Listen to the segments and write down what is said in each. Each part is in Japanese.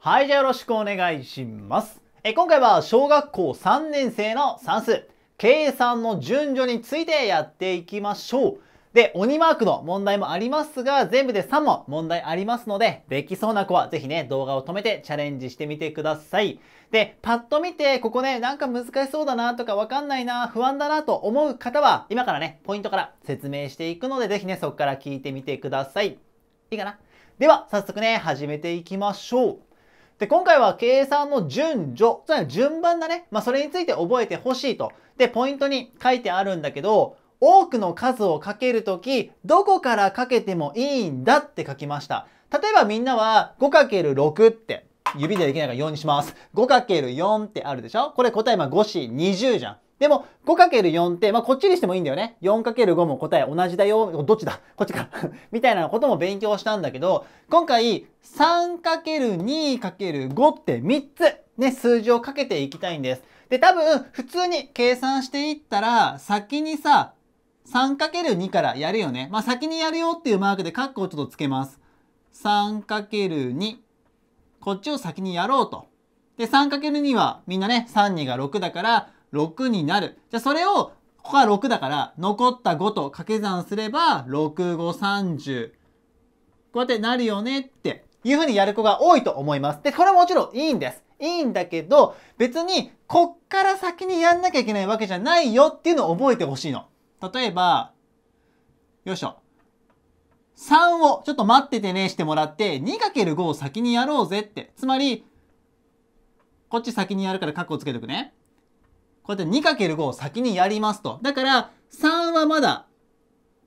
はい、じゃあよろしくお願いします。え今回は小学校3年生の算数、計算の順序についてやっていきましょう。で、鬼マークの問題もありますが、全部で3問問題ありますので、できそうな子はぜひね、動画を止めてチャレンジしてみてください。で、パッと見て、ここね、なんか難しそうだなとかわかんないな、不安だなと思う方は、今からね、ポイントから説明していくので、ぜひね、そこから聞いてみてください。いいかなでは、早速ね、始めていきましょう。で、今回は計算の順序、つまり順番だね。まあ、それについて覚えてほしいと。で、ポイントに書いてあるんだけど、多くの数をかけるとき、どこからかけてもいいんだって書きました。例えばみんなは 5×6 って、指でできないから4にします。5×4 ってあるでしょこれ答え今5 c 20じゃん。でも 5×4 って、まあ、こっちにしてもいいんだよね。4×5 も答え同じだよ。どっちだこっちか。みたいなことも勉強したんだけど、今回 3×2×5 って3つ、ね、数字をかけていきたいんです。で、多分、普通に計算していったら、先にさ、3×2 からやるよね。まあ、先にやるよっていうマークでカッコをちょっとつけます。3×2。こっちを先にやろうと。で、3×2 はみんなね、32が6だから、6になる。じゃあそれを、ここは6だから、残った5と掛け算すれば、6、5、30。こうやってなるよねっていうふうにやる子が多いと思います。で、これももちろんいいんです。いいんだけど、別に、こっから先にやんなきゃいけないわけじゃないよっていうのを覚えてほしいの。例えば、よいしょ。3をちょっと待っててねしてもらって 2×5 を先にやろうぜって。つまり、こっち先にやるからカッつけとくね。こうやって 2×5 を先にやりますと。だから、3はまだ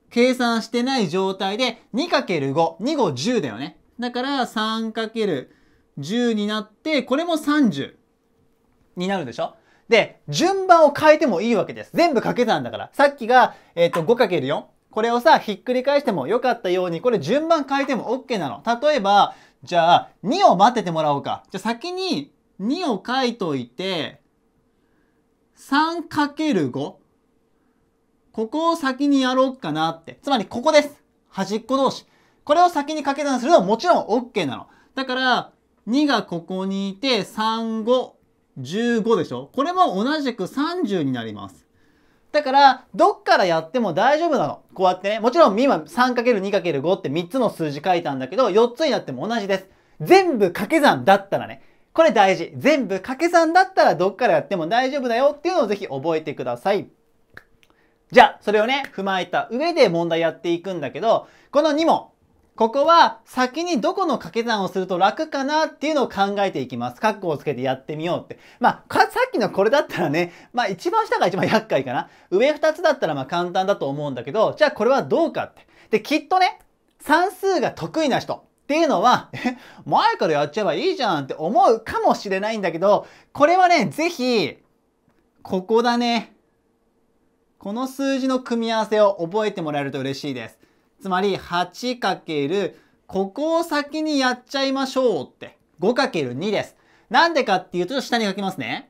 計算してない状態で 2×5、2号10だよね。だから 3×10 になって、これも30になるでしょで、順番を変えてもいいわけです。全部掛け算だから。さっきが、えっ、ー、と、5×4。これをさ、ひっくり返してもよかったように、これ順番変えても OK なの。例えば、じゃあ、2を待っててもらおうか。じゃあ先に2を書いといて、3×5。ここを先にやろうかなって。つまりここです。端っこ同士。これを先に掛け算するのはもちろん OK なの。だから、2がここにいて、3、5、15でしょこれも同じく30になります。だから、どっからやっても大丈夫なの。こうやってね。もちろん今 3×2×5 って3つの数字書いたんだけど、4つになっても同じです。全部掛け算だったらね。これ大事。全部掛け算だったらどっからやっても大丈夫だよっていうのをぜひ覚えてください。じゃあ、それをね、踏まえた上で問題やっていくんだけど、この2問。ここは先にどこの掛け算をすると楽かなっていうのを考えていきます。カッコをつけてやってみようって。まあ、さっきのこれだったらね、まあ一番下が一番厄介かな。上2つだったらまあ簡単だと思うんだけど、じゃあこれはどうかって。で、きっとね、算数が得意な人。ていうのは、前からやっちゃえばいいじゃんって思うかもしれないんだけど、これはね、ぜひ、ここだね。この数字の組み合わせを覚えてもらえると嬉しいです。つまり 8× ここを先にやっちゃいましょうって 5×2 です。なんでかっていうと下に書きますね。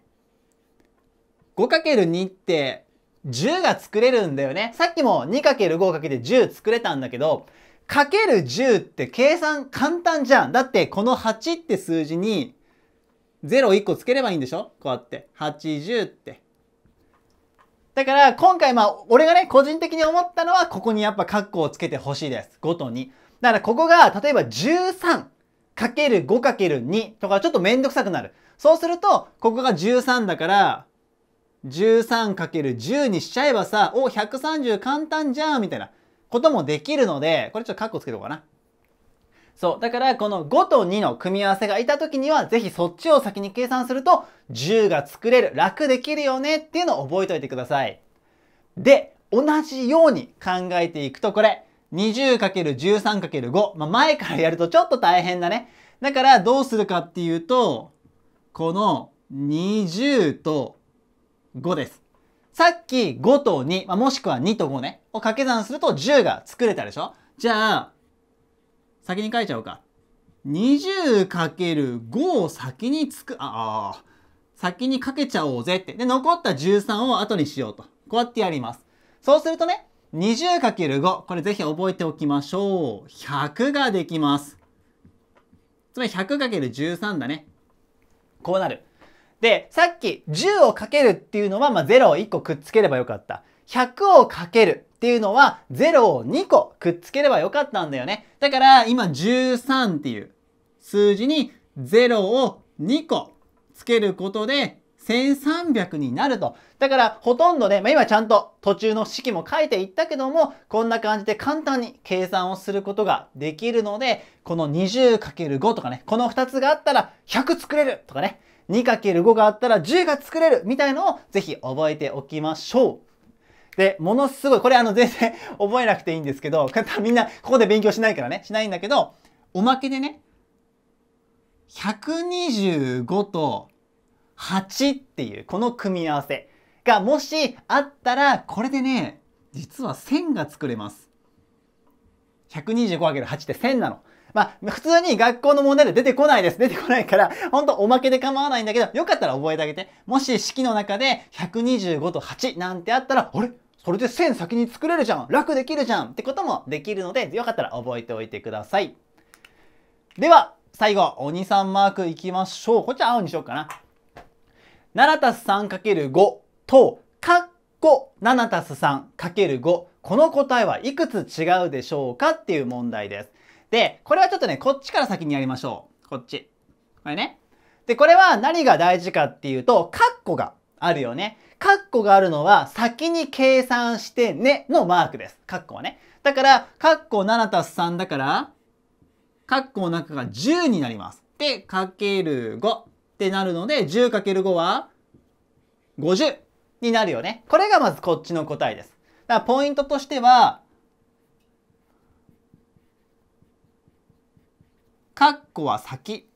5×2 って10が作れるんだよね。さっきも 2×5 かけて10作れたんだけど、かける10って計算簡単じゃん。だってこの8って数字に0 1個つければいいんでしょこうやって。80って。だから今回まあ俺がね個人的に思ったのはここにやっぱカッコをつけてほしいです。ごとに。だからここが例えば 13×5×2 とかちょっとめんどくさくなる。そうするとここが13だから 13×10 にしちゃえばさ、お、130簡単じゃんみたいな。こともできるので、これちょっとカッコつけとこうかな。そう。だから、この5と2の組み合わせがいた時には、ぜひそっちを先に計算すると、10が作れる、楽できるよねっていうのを覚えておいてください。で、同じように考えていくと、これ、20×13×5。まあ、前からやるとちょっと大変だね。だから、どうするかっていうと、この20と5です。さっき5と2、まあ、もしくは2と5ね、を掛け算すると10が作れたでしょじゃあ、先に書いちゃおうか。20×5 を先につく、ああ、先にかけちゃおうぜって。で、残った13を後にしようと。こうやってやります。そうするとね、20×5。これぜひ覚えておきましょう。100ができます。つまり 100×13 だね。こうなる。で、さっき10をかけるっていうのは、まあ、0を1個くっつければよかった。100をかけるっていうのは0を2個くっつければよかったんだよね。だから今13っていう数字に0を2個つけることで1300になると。だからほとんどね、まあ、今ちゃんと途中の式も書いていったけども、こんな感じで簡単に計算をすることができるので、この 20×5 とかね、この2つがあったら100作れるとかね、2×5 があったら10が作れるみたいのをぜひ覚えておきましょう。で、ものすごい、これあの全然覚えなくていいんですけど、みんなここで勉強しないからね、しないんだけど、おまけでね、125と8っていうこの組み合わせがもしあったら、これでね、実は1000が作れます。125×8 って1000なの。まあ、普通に学校の問題で出てこないです。出てこないから、ほんとおまけで構わないんだけど、よかったら覚えてあげて。もし式の中で125と8なんてあったら、あれそれで1000先に作れるじゃん楽できるじゃんってこともできるので、よかったら覚えておいてください。では、最後、鬼さんマークいきましょう。こっちは青にしようかな。7たす 3×5 と、かっこ7たす 3×5。この答えはいくつ違うでしょうかっていう問題です。で、これはちょっとね、こっちから先にやりましょう。こっち。これね。で、これは何が大事かっていうと、カッコがあるよね。カッコがあるのは、先に計算してねのマークです。カッコはね。だから、カッコ7たす3だから、カッコの中が10になります。で、かける5ってなるので、1 0かける5は50になるよね。これがまずこっちの答えです。だからポイントとしては、カッコは先。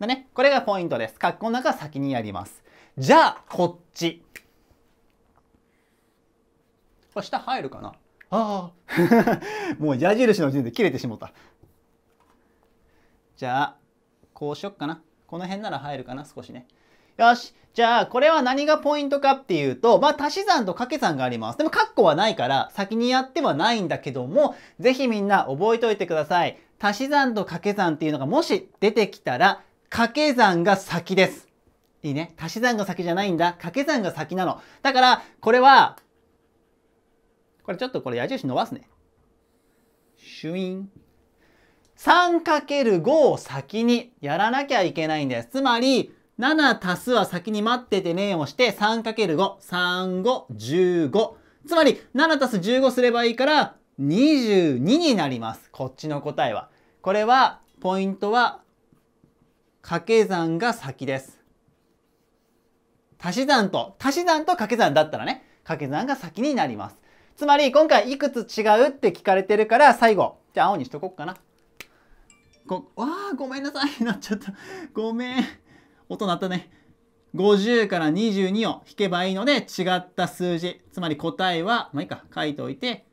だね。これがポイントです。カッコの中先にやります。じゃあ、こっち。これ下入るかなああ。もう矢印の時点で切れてしまった。じゃあ、こうしよっかな。この辺なら入るかな、少しね。よし。じゃあ、これは何がポイントかっていうと、まあ、足し算と掛け算があります。でも、カッコはないから、先にやってはないんだけども、ぜひみんな覚えておいてください。足し算と掛け算っていうのがもし出てきたら、掛け算が先です。いいね。足し算が先じゃないんだ。掛け算が先なの。だから、これは、これちょっとこれ矢印伸ばすね。シュイン。3×5 を先にやらなきゃいけないんです。つまり、7足すは先に待っててねをして 3×5、3、5、15。つまり7足す15すればいいから22になります。こっちの答えは。これはポイントは掛け算が先です。足し算と、足し算と掛け算だったらね、掛け算が先になります。つまり今回いくつ違うって聞かれてるから最後、じゃあ青にしとこうかな。ごわあごめんなさい なっちゃった。ごめん。音鳴ったね。50から22を引けばいいので、違った数字、つまり答えは、まあいいか、書いておいて、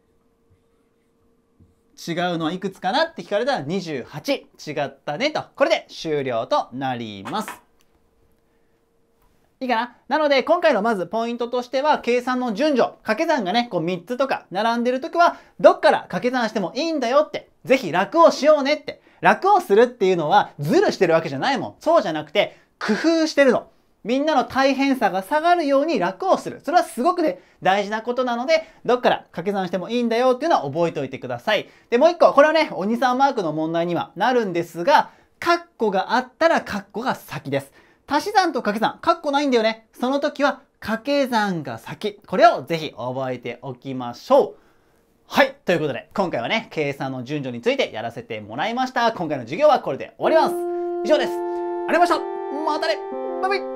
違うのはいくつかなって聞かれたら28違ったねとこれで終了となりますいいかななので今回のまずポイントとしては計算の順序掛け算がねこう3つとか並んでる時はどっから掛け算してもいいんだよって是非楽をしようねって楽をするっていうのはズルしてるわけじゃないもんそうじゃなくて工夫してるの。みんなの大変さが下がるように楽をする。それはすごくね、大事なことなので、どっから掛け算してもいいんだよっていうのは覚えておいてください。で、もう一個、これはね、鬼さんマークの問題にはなるんですが、カッコがあったらカッコが先です。足し算と掛け算、カッコないんだよね。その時は掛け算が先。これをぜひ覚えておきましょう。はい。ということで、今回はね、計算の順序についてやらせてもらいました。今回の授業はこれで終わります。以上です。ありがとうございました。またねバイバイ